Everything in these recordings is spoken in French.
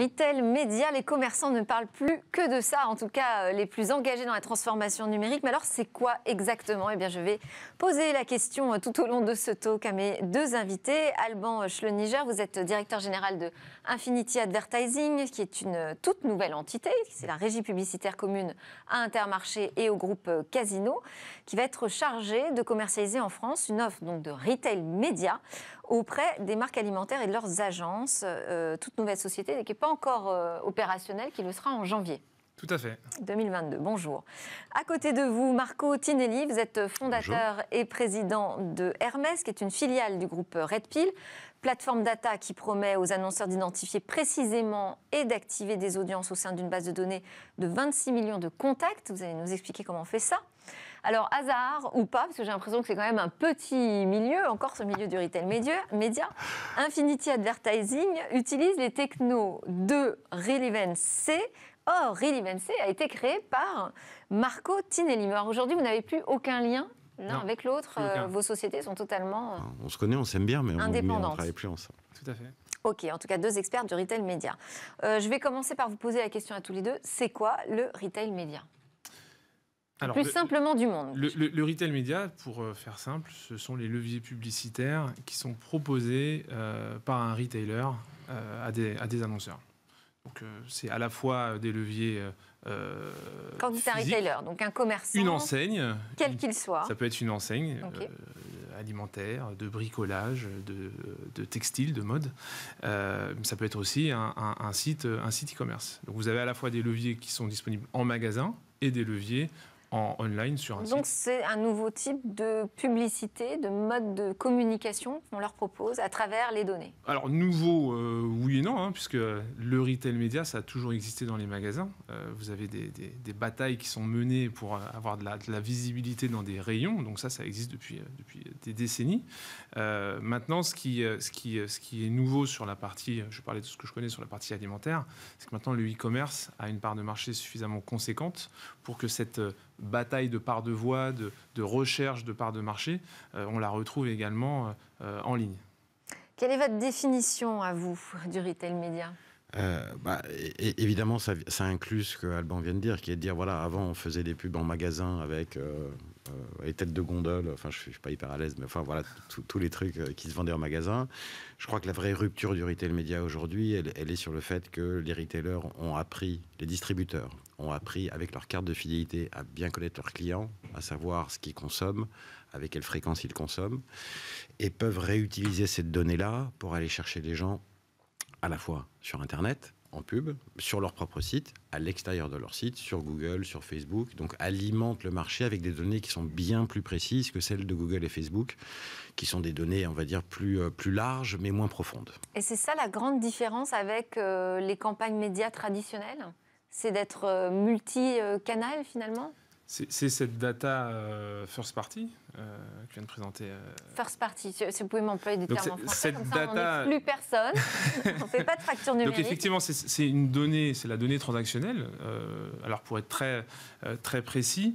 retail, média, les commerçants ne parlent plus que de ça, en tout cas euh, les plus engagés dans la transformation numérique. Mais alors c'est quoi exactement Et eh bien je vais poser la question euh, tout au long de ce talk à mes deux invités. Alban Schleniger, vous êtes directeur général de Infinity Advertising, qui est une euh, toute nouvelle entité, c'est la régie publicitaire commune à Intermarché et au groupe Casino, qui va être chargée de commercialiser en France une offre donc de retail média auprès des marques alimentaires et de leurs agences, euh, toute nouvelle société qui n'est pas encore euh, opérationnelle, qui le sera en janvier. Tout à fait. 2022, bonjour. À côté de vous, Marco Tinelli, vous êtes fondateur et président de Hermès, qui est une filiale du groupe Red plateforme data qui promet aux annonceurs d'identifier précisément et d'activer des audiences au sein d'une base de données de 26 millions de contacts. Vous allez nous expliquer comment on fait ça. Alors, hasard ou pas, parce que j'ai l'impression que c'est quand même un petit milieu, encore ce milieu du retail média, Infinity Advertising utilise les technos de Relevance C Or, c a été créé par Marco Tinelli. aujourd'hui, vous n'avez plus aucun lien l'un avec l'autre. Euh, vos sociétés sont totalement. Euh, on se connaît, on s'aime bien, mais on ne travaille plus ensemble. Tout à fait. Ok, en tout cas, deux experts du retail média. Euh, je vais commencer par vous poser la question à tous les deux. C'est quoi le retail média plus simplement du monde. Le, retail média, pour euh, faire simple, ce sont les leviers publicitaires qui sont proposés euh, par un retailer euh, à, des, annonceurs. Donc c'est à la fois des leviers... Quand c'est un retailer, donc un commerçant... Une enseigne. Quel qu'il soit. Ça peut être une enseigne alimentaire, de bricolage, de, de textile, de mode. ça peut être aussi un, site un site e-commerce. donc vous avez à la fois des leviers qui sont disponibles en magasin et des leviers en online sur un Donc Donc c'est un nouveau type de publicité, de mode de communication qu'on leur propose à travers les données. Alors nouveau, euh, oui et non, hein, puisque le retail média, ça a toujours existé dans les magasins. Euh, vous avez des, des, batailles qui sont menées pour avoir de la, visibilité dans des rayons. Donc ça, ça existe depuis, euh, depuis des décennies. maintenant, ce qui, ce, qui, ce qui est nouveau sur la partie, je parlais de ce que je connais sur la partie alimentaire, c'est que maintenant le e-commerce a une part de marché suffisamment conséquente pour que cette bataille de part de voix, de, recherche de part de marché, euh, on la retrouve également euh, en ligne. Quelle est votre définition à vous du retail média euh, bah, évidemment, ça, inclut ce que Alban vient de dire, qui est de dire voilà, avant on faisait des pubs en magasin avec euh, les euh, têtes de gondole, enfin je suis, pas hyper à l'aise, mais enfin voilà, tous les trucs euh, qui se vendaient en magasin. Je crois que la vraie rupture du retail média aujourd'hui, elle, est sur le fait que les retailers ont appris, les distributeurs ont appris avec leur carte de fidélité à bien connaître leurs clients, à savoir ce qu'ils consomment, avec quelle fréquence ils consomment, et peuvent réutiliser cette donnée-là pour aller chercher les gens à la fois sur Internet, en pub sur leur propre site, à l'extérieur de leur site, sur Google, sur Facebook. Donc alimentent le marché avec des données qui sont bien plus précises que celles de Google et Facebook, qui sont des données, on va dire, plus, euh, plus larges mais moins profondes. Et c'est ça la grande différence avec euh, les campagnes médias traditionnelles C'est d'être euh, multi-canal finalement c'est cette data euh, first party euh, que vient de présenter. Euh, first party, si vous pouvez m'employer des termes en français, cette comme ça data... n'est plus personne, on ne fait pas de fracture numérique. Donc effectivement, c'est une donnée, c'est la donnée transactionnelle. alors pour être très, très précis,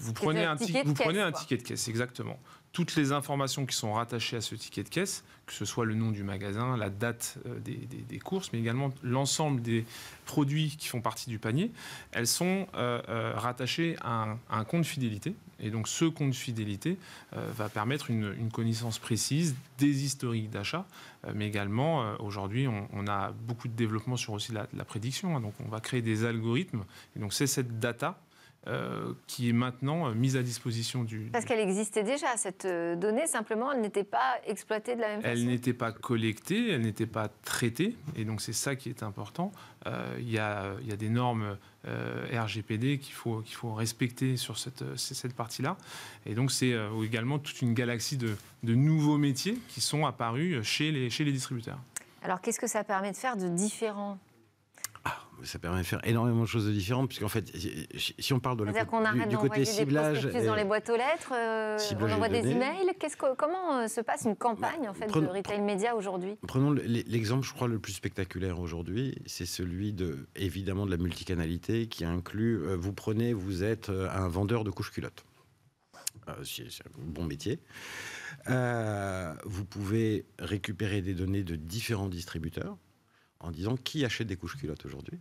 vous prenez, un ticket, vous prenez un ticket de caisse, exactement toutes les informations qui sont rattachées à ce ticket de caisse, que ce soit le nom du magasin, la date euh, des, courses, mais également l'ensemble des produits qui font partie du panier, elles sont euh, euh, rattachées à un, un, compte fidélité. Et donc ce compte fidélité va permettre une, connaissance précise des historiques d'achat, mais également aujourd'hui on, a beaucoup de développement sur aussi la, prédiction, hein. donc on va créer des algorithmes. Et donc c'est cette data euh, qui est maintenant euh, mise à disposition du... Parce qu'elle existait déjà, cette euh, donnée, simplement, elle n'était pas exploitée de la même façon. Elle n'était pas collectée, elle n'était pas traitée, et donc c'est ça qui est important. Il y, y, a des normes RGPD qu'il faut, qu'il faut respecter sur cette, cette partie-là, et donc c'est également toute une galaxie de, de, nouveaux métiers qui sont apparus chez les, chez les distributeurs. Alors qu'est-ce que ça permet de faire de différent ça permet de faire énormément de choses différentes, puisqu'en fait, si on parle de la, on du, côté ciblage, des dans les boîtes aux lettres, euh, on envoie des emails. Que, comment euh, se passe une bah, campagne en fait de retail média aujourd'hui Prenons l'exemple, je crois, le plus spectaculaire aujourd'hui, c'est celui de évidemment de la multicanalité qui inclut. Euh, vous prenez, vous êtes euh, un vendeur de couches culottes. c'est un bon métier. vous pouvez récupérer des données de différents distributeurs en disant qui achète des couches culottes aujourd'hui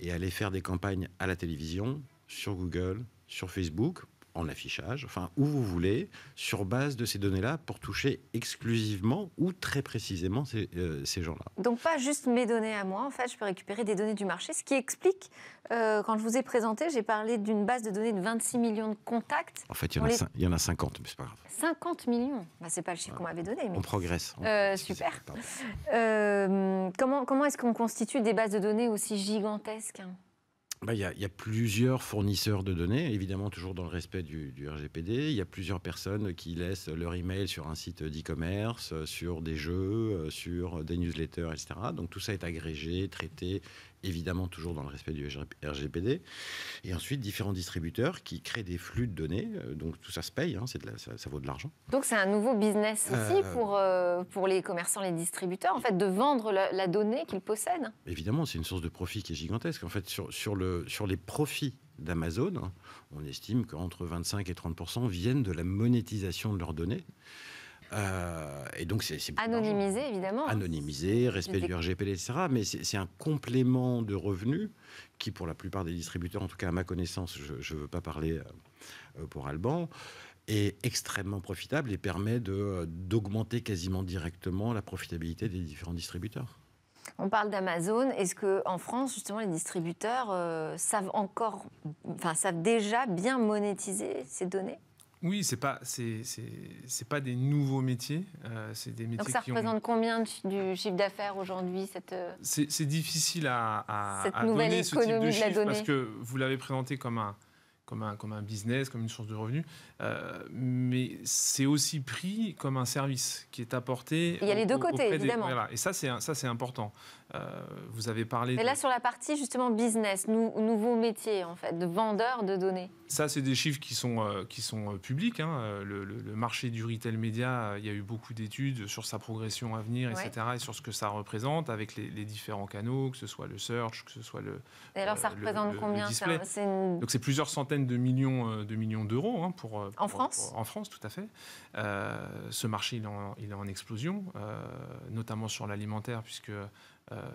et aller faire des campagnes à la télévision, sur Google, sur Facebook en affichage, enfin où vous voulez, sur base de ces données-là pour toucher exclusivement ou très précisément euh, ces, gens-là. Donc pas juste mes données à moi, en fait, je peux récupérer des données du marché, ce qui explique, euh, quand je vous ai présenté, j'ai parlé d'une base de données de 26 millions de contacts. En fait, il y, en, a, 50, mais c'est pas grave. 50 millions bah, C'est pas le chiffre qu'on m'avait donné. Mais... On progresse. Euh, super. comment comment est-ce qu'on constitue des bases de données aussi gigantesques hein il y, a plusieurs fournisseurs de données, évidemment toujours dans le respect du, du RGPD. Il y a plusieurs personnes qui laissent leur email sur un site d'e-commerce, euh, sur des jeux, euh, sur des newsletters, etc. Donc tout ça est agrégé, traité évidemment toujours dans le respect du RGPD. Et ensuite, différents distributeurs qui créent des flux de données. Euh, donc tout ça se paye, hein, ça, vaut de l'argent. Donc c'est un nouveau business aussi euh, pour, euh, pour les commerçants, les distributeurs, en fait, de vendre la, donnée qu'ils possèdent. Évidemment, c'est une source de profit qui est gigantesque. En fait, sur, sur, le, sur les profits d'Amazon, on estime qu'entre 25 et 30 viennent de la monétisation de leurs données. Euh, et donc c'est anonymisé évidemment. Anonymisé, respect du RGPD, etc. Mais c'est un complément de revenus qui, pour la plupart des distributeurs, en tout cas à ma connaissance, je ne veux pas parler euh, euh, pour Alban, est extrêmement profitable et permet d'augmenter quasiment directement la profitabilité des différents distributeurs. On parle d'Amazon. Est-ce que en France, justement, les distributeurs savent encore, enfin savent déjà bien monétiser ces données oui, c'est pas c'est, pas des nouveaux métiers, euh, c'est des métiers. Donc ça représente combien du chiffre d'affaires aujourd'hui cette euh, C'est difficile à, cette nouvelle donner ce type de, parce que vous l'avez présenté comme un comme un, comme un business, comme une source de revenus, euh, mais c'est aussi pris comme un service qui est apporté. Il y a les deux côtés, évidemment. Et ça, c'est ça, c'est important. Euh, vous avez parlé. Mais là, sur la partie justement business, nous nouveau métier en fait, de vendeur de données. Ça, c'est des chiffres qui sont euh, qui sont publics. Hein. Le, marché du retail média, il y a eu beaucoup d'études sur sa progression à venir, etc., et sur ce que ça représente avec les, différents canaux, que ce soit le search, que ce soit le. Et alors, ça représente combien c'est Donc, c'est plusieurs centaines de millions euh, de millions d'euros hein, pour, euh, en France. en France, tout à fait. Euh, ce marché, il est en, il est en explosion, notamment sur l'alimentaire, puisque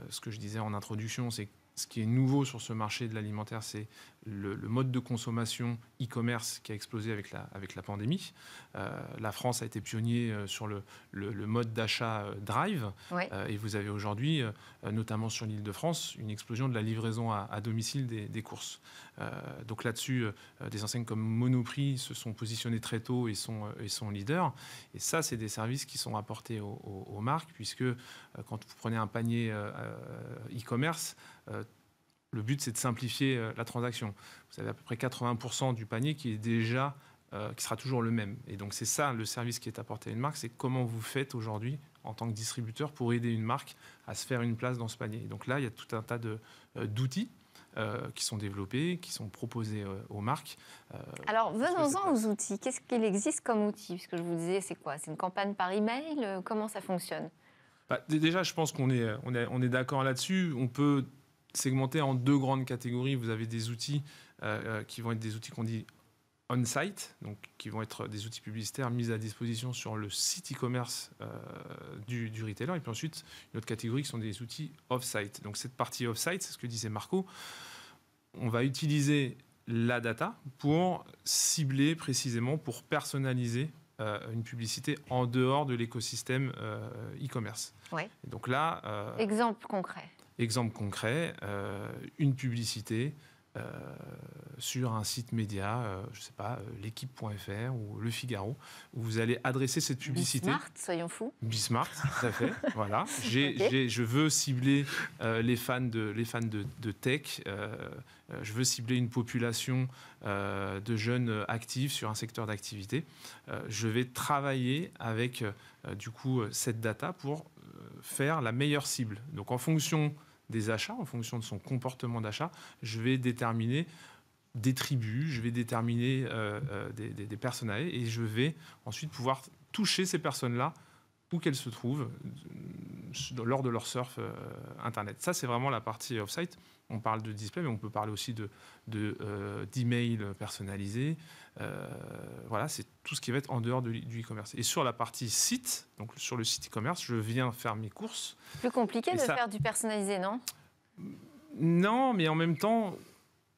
ce que je disais en introduction, c'est ce qui est nouveau sur ce marché de l'alimentaire, c'est le, mode de consommation e-commerce qui a explosé avec la, avec la pandémie. Euh, la France a été pionnier euh, sur le, mode d'achat euh, drive. et vous avez aujourd'hui, notamment sur l'île de France, une explosion de la livraison à, domicile des, courses. donc là-dessus, des enseignes comme Monoprix se sont positionnées très tôt et sont, et sont leaders. Et ça, c'est des services qui sont apportés aux marques, puisque quand vous prenez un panier e-commerce, euh, le but, c'est de simplifier euh, la transaction. Vous avez à peu près 80% du panier qui est déjà, euh, qui sera toujours le même. Et donc, c'est ça le service qui est apporté à une marque, c'est comment vous faites aujourd'hui en tant que distributeur pour aider une marque à se faire une place dans ce panier. donc là, il y a tout un tas d'outils qui sont développés, qui sont proposés aux marques. Alors, venons-en aux outils. Qu'est-ce qu'il existe comme outil Parce que je vous disais, c'est quoi C'est une campagne par email Comment ça fonctionne bah, Déjà, je pense qu'on est, on est, on est d'accord là-dessus. On peut segmenté en deux grandes catégories. Vous avez des outils euh, euh, qui vont être des outils qu'on dit on-site, donc qui vont être des outils publicitaires mis à disposition sur le site e-commerce euh, du, du, retailer. Et puis ensuite, une autre catégorie qui sont des outils off-site. Donc cette partie off-site, c'est ce que disait Marco, on va utiliser la data pour cibler précisément, pour personnaliser une publicité en dehors de l'écosystème e-commerce. Donc là, exemple concret. Exemple concret, euh, une publicité euh, sur un site média, euh, je ne sais pas, l'équipe.fr ou Le Figaro, où vous allez adresser cette publicité. Bismart, soyons fous. Bismart, tout à fait. voilà. je veux cibler les fans de, les fans de tech. je veux cibler une population de jeunes actifs sur un secteur d'activité. je vais travailler avec, du coup, cette data pour faire la meilleure cible. Donc, en fonction des achats, en fonction de son comportement d'achat, je vais déterminer des tribus, je vais déterminer euh, euh, des, des, et je vais ensuite pouvoir toucher ces personnes-là où qu'elles se trouvent euh, lors de leur surf Internet. Ça, c'est vraiment la partie off-site. On parle de display, mais on peut parler aussi de, euh, d'email personnalisé. Euh, voilà, c'est tout ce qui va être en dehors du e-commerce. Et sur la partie site, donc sur le site e-commerce, je viens faire mes courses. Plus compliqué de faire du personnalisé, non Non, mais en même temps,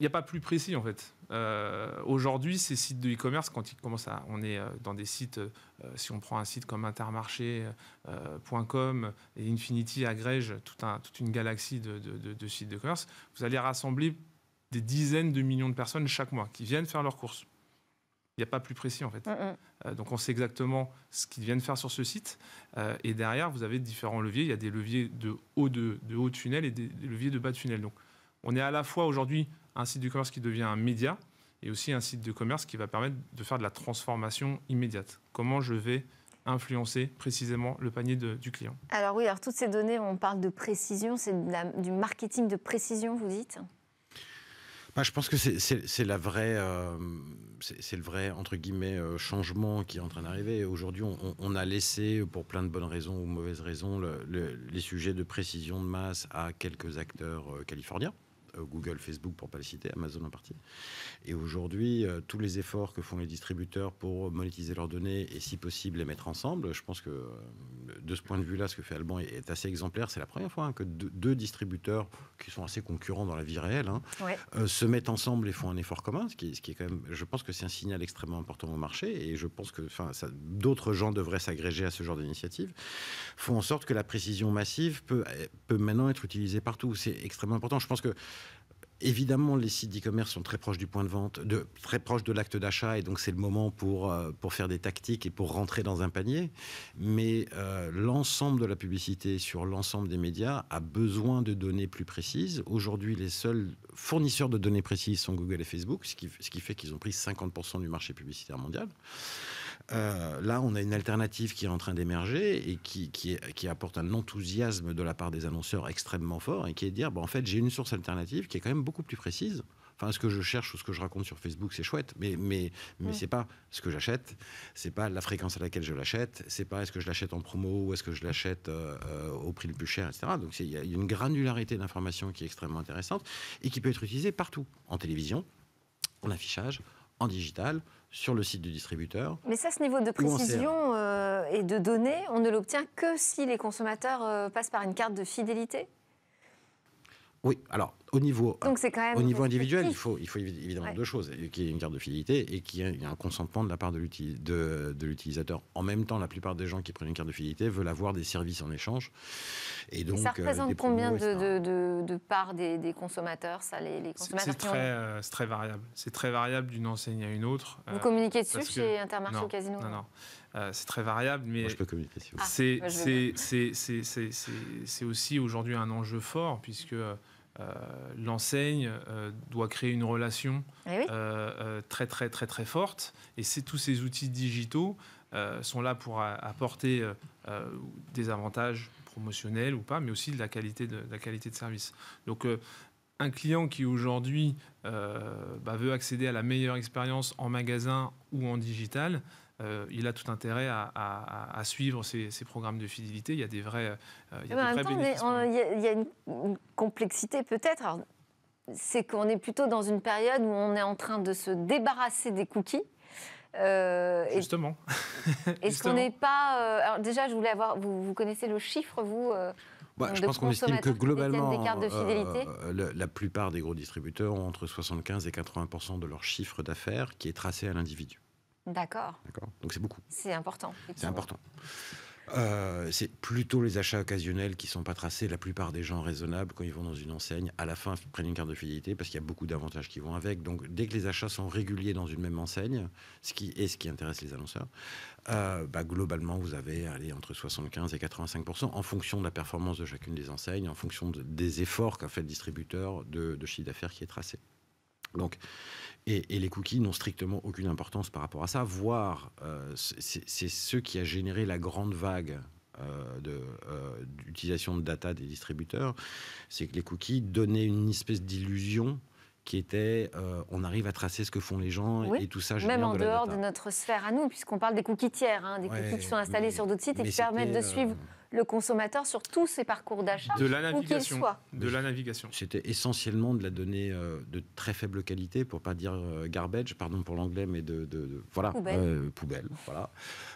n'y a pas plus précis en fait. Euh, aujourd'hui, ces sites de e-commerce, quand ils commencent à, on est euh, dans des sites, euh, si on prend un site comme Intermarché.com et Infinity agrège un, toute une galaxie de, sites de commerce, vous allez rassembler des dizaines de millions de personnes chaque mois qui viennent faire leurs courses. Il n'y a pas plus précis en fait. donc on sait exactement ce qu'ils viennent faire sur ce site. et derrière, vous avez différents leviers. Il y a des leviers de haut de, haut tunnel et des, des leviers de bas de tunnel. Donc on est à la fois aujourd'hui un site du commerce qui devient un média et aussi un site de commerce qui va permettre de faire de la transformation immédiate. Comment je vais influencer précisément le panier du client Alors oui, alors toutes ces données, on parle de précision, c'est du marketing de précision, vous dites bah, je pense que c'est la vraie, euh, c'est le vrai entre guillemets euh, changement qui est en train d'arriver. Aujourd'hui, on, a laissé, pour plein de bonnes raisons ou mauvaises raisons, les sujets de précision de masse à quelques acteurs euh, californiens. Euh, Google, Facebook, pour ne pas les citer, Amazon en partie. Et aujourd'hui, euh, tous les efforts que font les distributeurs pour monétiser leurs données et si possible les mettre ensemble, je pense que euh, de ce point de vue-là, ce que fait Alban est, assez exemplaire. C'est la première fois hein, que deux, distributeurs qui sont assez concurrents dans la vie réelle hein, se mettent ensemble et font un effort commun, ce qui, ce qui est quand même, je pense que c'est un signal extrêmement important au marché et je pense que d'autres gens devraient s'agréger à ce genre d'initiative, font en sorte que la précision massive peut, peut maintenant être utilisée partout. C'est extrêmement important. Je pense que Évidemment, les sites d'e-commerce sont très proches du point de vente, très proches de l'acte d'achat, et donc c'est le moment pour, euh, pour faire des tactiques et pour rentrer dans un panier. Mais euh, l'ensemble de la publicité sur l'ensemble des médias a besoin de données plus précises. Aujourd'hui, les seuls fournisseurs de données précises sont Google et Facebook, ce qui, ce qui fait qu'ils ont pris 50% du marché publicitaire mondial. Euh, là, on a une alternative qui est en train d'émerger et qui, apporte un enthousiasme de la part des annonceurs extrêmement fort et qui est de dire, en fait, j'ai une source alternative qui est quand même beaucoup plus précise. Enfin, ce que je cherche ou ce que je raconte sur Facebook, c'est chouette, mais, ce n'est c'est pas ce que j'achète, c'est pas la fréquence à laquelle je l'achète, c'est pas est-ce que je l'achète en promo ou est-ce que je l'achète euh, euh, au prix le plus cher, etc. Donc il y a une granularité d'information qui est extrêmement intéressante et qui peut être utilisée partout, en télévision, en affichage, en digital sur le site du distributeur. Mais ça, ce niveau de précision euh, et de données, on ne l'obtient que si les consommateurs euh, passent par une carte de fidélité oui, alors au niveau, au niveau individuel, il faut, il faut évidemment deux choses qu'il y ait une carte de fidélité et qu'il y ait un consentement de la part de l'utilisateur. En même temps, la plupart des gens qui prennent une carte de fidélité veulent avoir des services en échange. Et donc, ça euh, représente combien de, de, parts des, consommateurs ça, les, consommateurs C'est très, euh, très, variable. C'est très variable d'une enseigne à une autre. Vous euh, communiquez dessus chez Intermarché Casino Non, non. c'est très variable, mais C'est aussi aujourd'hui un enjeu fort, puisque euh, l'enseigne euh, doit créer une relation eh euh, très très très très forte. Et c'est tous ces outils digitaux sont là pour apporter des avantages promotionnels ou pas, mais aussi de la qualité de, la qualité de service. Donc un client qui aujourd'hui bah, veut accéder à la meilleure expérience en magasin ou en digital, euh, il a tout intérêt à, suivre ces, programmes de fidélité. Il y a des vrais, il y a Il y, a une, complexité peut-être. C'est qu'on est plutôt dans une période où on est en train de se débarrasser des cookies. Euh, Justement. Est-ce qu'on n'est pas. Euh, déjà, je voulais avoir. Vous, connaissez le chiffre, vous bah, je pense qu'on estime que globalement, la, plupart des gros distributeurs ont entre 75 et 80 de leur chiffre d'affaires qui est tracé à l'individu. D'accord. Donc c'est beaucoup. C'est important. C'est important. Euh, c'est plutôt les achats occasionnels qui sont pas tracés. La plupart des gens raisonnables, quand ils vont dans une enseigne, à la fin prennent une carte de fidélité parce qu'il y a beaucoup d'avantages qui vont avec. Donc dès que les achats sont réguliers dans une même enseigne, ce qui est ce qui intéresse les annonceurs, euh, bah, globalement vous avez allez, entre 75 et 85 en fonction de la performance de chacune des enseignes, en fonction des efforts qu'a fait le distributeur de, de chiffre d'affaires qui est tracé. Donc et, les cookies n'ont strictement aucune importance par rapport à ça, voire euh, c'est ce qui a généré la grande vague euh, euh, d'utilisation de, data des distributeurs, c'est que les cookies donnaient une espèce d'illusion qui était on arrive à tracer ce que font les gens et, tout ça même en dehors de notre sphère à nous puisqu'on parle des cookies tiers hein, des cookies qui sont installés sur d'autres sites et qui permettent de suivre le consommateur sur tous ses parcours d'achat, de la navigation, soit. De la navigation. C'était essentiellement de la donnée euh, de très faible qualité, pour pas dire euh, garbage, pardon pour l'anglais, mais de, voilà euh, poubelle. voilà.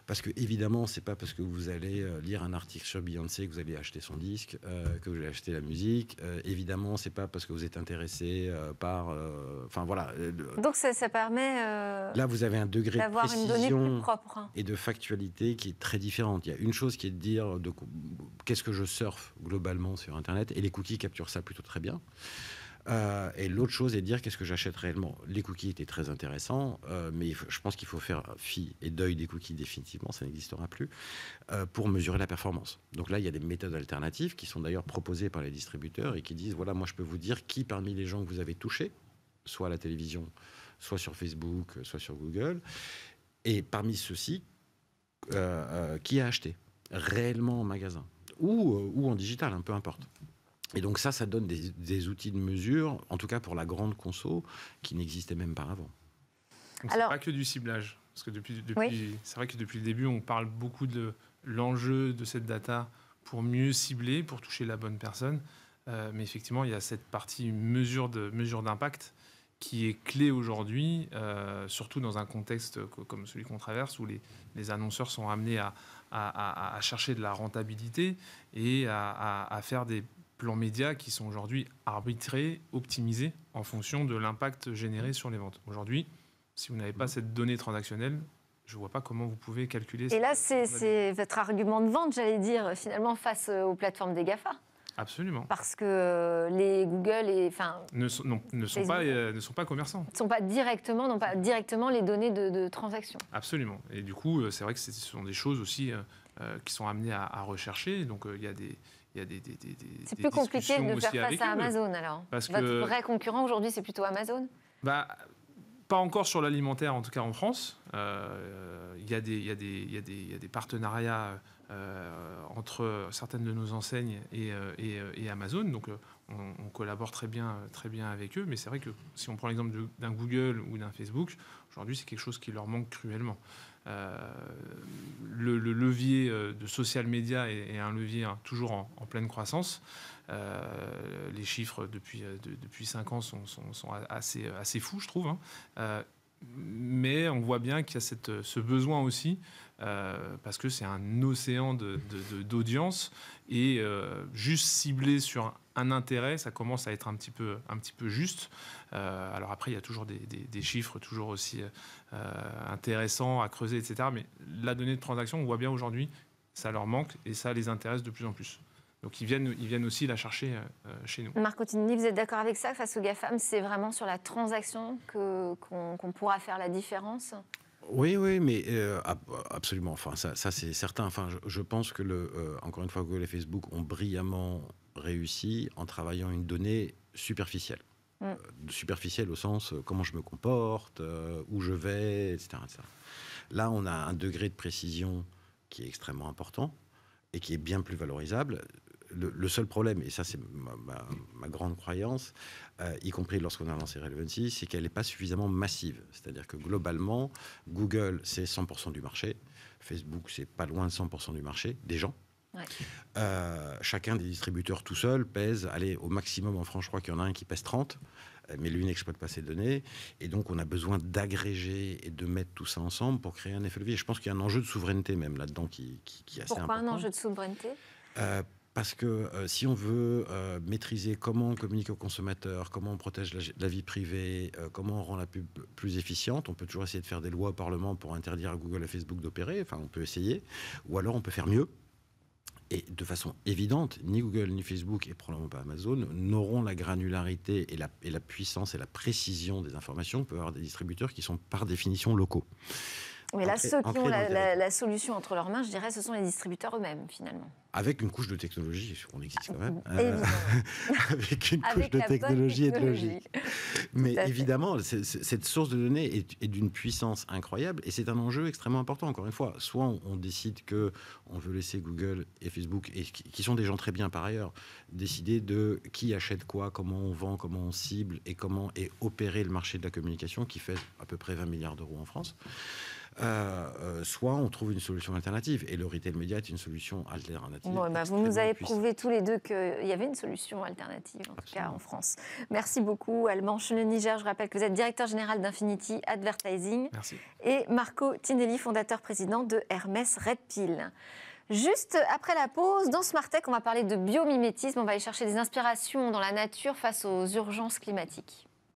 Parce que évidemment, c'est pas parce que vous allez lire un article sur Beyoncé que vous allez acheter son disque, que vous allez acheter la musique. évidemment, c'est pas parce que vous êtes intéressé par, enfin voilà. Donc ça, permet. Là, vous avez un degré de précision une propre, hein. et de factualité qui est très différente. Il y a une chose qui est de dire de qu'est-ce que je surfe globalement sur Internet Et les cookies capturent ça plutôt très bien. Euh, et l'autre chose est de dire qu'est-ce que j'achète réellement. Les cookies étaient très intéressants, euh, mais je pense qu'il faut faire fi et deuil des cookies définitivement, ça n'existera plus, euh, pour mesurer la performance. Donc là, il y a des méthodes alternatives qui sont d'ailleurs proposées par les distributeurs et qui disent, voilà, moi je peux vous dire qui parmi les gens que vous avez touchés, soit à la télévision, soit sur Facebook, soit sur Google, et parmi ceux-ci, qui a acheté réellement en magasin ou, euh, en digital, un hein, peu importe. Et donc ça, ça donne des, outils de mesure, en tout cas pour la grande conso, qui n'existait même pas avant. Donc, Alors, pas que du ciblage, parce que depuis, depuis c'est vrai que depuis le début, on parle beaucoup de l'enjeu de cette data pour mieux cibler, pour toucher la bonne personne. Euh, mais effectivement, il y a cette partie mesure de mesure d'impact qui est clé aujourd'hui, euh, surtout dans un contexte comme celui qu'on traverse, où les, annonceurs sont amenés à, à, chercher de la rentabilité et à, faire des plans médias qui sont aujourd'hui arbitrés, optimisés en fonction de l'impact généré sur les ventes. Aujourd'hui, si vous n'avez pas mhm. cette donnée transactionnelle, je ne vois pas comment vous pouvez calculer. Et là, c'est votre argument de vente, j'allais dire, finalement, face euh, aux plateformes des GAFA. Absolument. Parce que les Google et enfin ne sont, ne sont pas euh, ne sont pas commerçants. Ne sont pas directement non pas directement les données de, de transactions. Absolument. Et du coup, euh, c'est vrai que ce sont des choses aussi euh, qui sont amenées à, rechercher. Donc il y a des il y a des, des, des C'est plus compliqué de faire face à Amazon alors. Votre vrai concurrent aujourd'hui, c'est plutôt Amazon. Bah, pas encore sur l'alimentaire, en tout cas en France. Il y, a des, partenariats euh, entre certaines de nos enseignes et, euh, euh, Amazon. Donc, on, collabore très bien, très bien avec eux. Mais c'est vrai que si on prend l'exemple d'un Google ou d'un Facebook, aujourd'hui, c'est quelque chose qui leur manque cruellement. Euh, le, levier euh, de social media est, un levier hein, toujours en, pleine croissance. Euh, les chiffres depuis, depuis 5 ans sont, sont, assez, assez fous, je trouve. Hein mais on voit bien qu'il y a ce besoin aussi, euh, parce que c'est un océan d'audience, et euh, juste ciblé sur un intérêt, ça commence à être un petit peu, juste. Euh, alors après, il y a toujours des chiffres toujours aussi intéressants à creuser, etc. Mais la donnée de transaction, on voit bien aujourd'hui, ça leur manque, et ça les intéresse de plus en plus. Donc ils viennent, ils viennent aussi la chercher euh, euh, chez nous. Marc vous êtes d'accord avec ça Face aux GAFAM, c'est vraiment sur la transaction qu'on pourra faire la différence oui, oui, mais euh, absolument. Enfin, ça, c'est certain. Enfin, je, pense que le, encore une fois, Google et Facebook ont brillamment réussi en travaillant une donnée superficielle. Mm. superficielle au sens comment je me comporte, où je vais, etc., Là, on a un degré de précision qui est extrêmement important et qui est bien plus valorisable le, seul problème, et ça c'est ma, grande croyance, euh, y compris lorsqu'on a lancé relevancy, c'est qu'elle n'est pas suffisamment massive. C'est-à-dire que globalement, Google c'est 100% du marché, Facebook c'est pas loin de 100% du marché, des gens. Euh, chacun des distributeurs tout seul pèse, allez, au maximum en France, je crois qu'il y en a un qui pèse 30, euh, mais lui n'exploite pas ses données. Et donc, on a besoin d'agréger et de mettre tout ça ensemble pour créer un effet levier. Je pense qu'il y a un enjeu de souveraineté même là-dedans qui, qui, assez important. Pourquoi un enjeu de souveraineté parce que euh, si on veut euh, maîtriser comment on communique aux consommateurs, comment on protège la, vie privée, euh, comment on rend la pub plus efficiente, on peut toujours essayer de faire des lois au Parlement pour interdire à Google et Facebook d'opérer, enfin on peut essayer, ou alors on peut faire mieux. Et de façon évidente, ni Google, ni Facebook, et probablement pas Amazon, n'auront la granularité et la, et la puissance et la précision des informations que peuvent avoir des distributeurs qui sont par définition locaux. Mais là, ceux qui ont la, la, solution entre leurs mains, je dirais, ce sont les distributeurs eux-mêmes, finalement. Avec une couche de technologie, on existe quand même. Euh, avec une couche de technologie, et de logique. Mais évidemment, cette source de données est, d'une puissance incroyable et c'est un enjeu extrêmement important. Encore une fois, soit on, décide que on veut laisser Google et Facebook, et qui sont des gens très bien par ailleurs, décider de qui achète quoi, comment on vend, comment on cible et comment est opéré le marché de la communication qui fait à peu près 20 milliards d'euros en France. Euh, euh, soit on trouve une solution alternative. Et le retail média est une solution alternative. Ben, vous nous avez prouvé tous les deux qu'il y avait une solution alternative, en tout cas en France. Merci beaucoup, Alban Le Niger. Je rappelle que vous êtes directeur général d'Infinity Advertising. Merci. Et Marco Tinelli, fondateur président de Hermès Redpill. Juste après la pause, dans SmartTech, on va parler de biomimétisme. On va aller chercher des inspirations dans la nature face aux urgences climatiques.